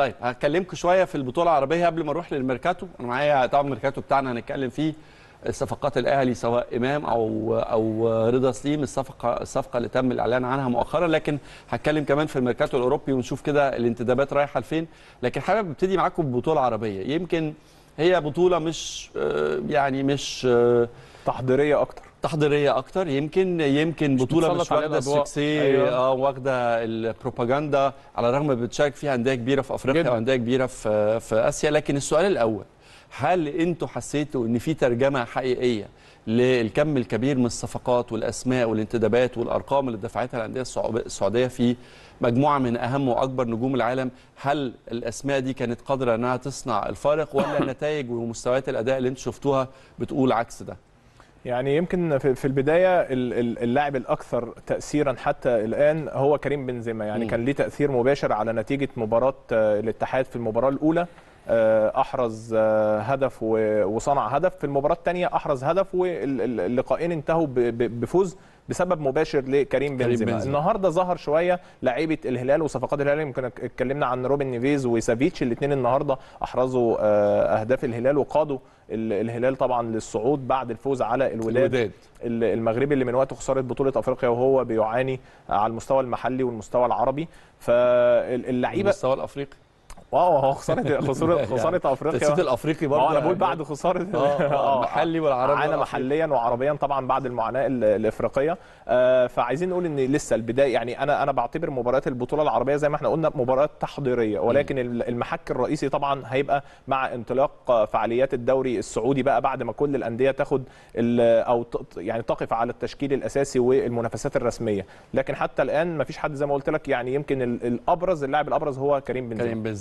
طيب هكلمكم شويه في البطوله العربيه قبل ما نروح للميركاتو انا معايا طبعا الميركاتو بتاعنا هنتكلم فيه صفقات الاهلي سواء امام او او رضا سليم الصفقه الصفقه اللي تم الاعلان عنها مؤخرا لكن هتكلم كمان في الميركاتو الاوروبي ونشوف كده الانتدابات رايحه لفين لكن حابب ابتدي معاكم ببطوله عربيه يمكن هي بطوله مش آه، يعني مش آه، تحضيريه اكتر تحضيريه اكتر يمكن يمكن بطوله مش واخده السكسي أيوة. اه واخده البروباجندا على الرغم بتشارك فيها انديه كبيره في افريقيا وانديه كبيره في في اسيا لكن السؤال الاول هل انتوا حسيتوا ان في ترجمه حقيقيه للكم الكبير من الصفقات والاسماء والانتدابات والارقام اللي دفعتها الانديه السعوديه في مجموعه من اهم واكبر نجوم العالم هل الاسماء دي كانت قادره انها تصنع الفارق ولا النتائج ومستويات الاداء اللي انتوا شفتوها بتقول عكس ده يعني يمكن في البدايه اللاعب الاكثر تاثيرا حتى الان هو كريم بنزيما يعني م. كان ليه تاثير مباشر على نتيجه مباراه آه، الاتحاد في المباراه الاولى آه، احرز آه، هدف وصنع هدف في المباراه الثانيه احرز هدف واللقاءين انتهوا بفوز بسبب مباشر لكريم بنزيما النهارده ظهر شويه لعيبه الهلال وصفقات الهلال يمكن اتكلمنا عن روبن نيفيز وسافيتش الاثنين النهارده احرزوا آه، اهداف الهلال وقادوا الهلال طبعا للصعود بعد الفوز على الوداد, الوداد. المغربي اللي من وقته خساره بطوله افريقيا وهو بيعاني على المستوى المحلي والمستوى العربي فاللعيبه المستوى الافريقي واو هو خساره خساره يعني خساره افريقيا الصيت الافريقي برضه انا يعني. بقول بعد خساره المحلي آه، آه، آه، والعربي معانا محليا وعربيا طبعا بعد المعاناه الافريقيه فعايزين نقول ان لسه البدايه يعني انا انا بعتبر مباريات البطوله العربيه زي ما احنا قلنا مباريات تحضيريه ولكن المحك الرئيسي طبعا هيبقى مع انطلاق فعاليات الدوري السعودي بقى بعد ما كل الانديه تاخد او يعني تقف على التشكيل الاساسي والمنافسات الرسميه لكن حتى الان ما فيش حد زي ما قلت لك يعني يمكن الابرز اللاعب الابرز هو كريم بنزيما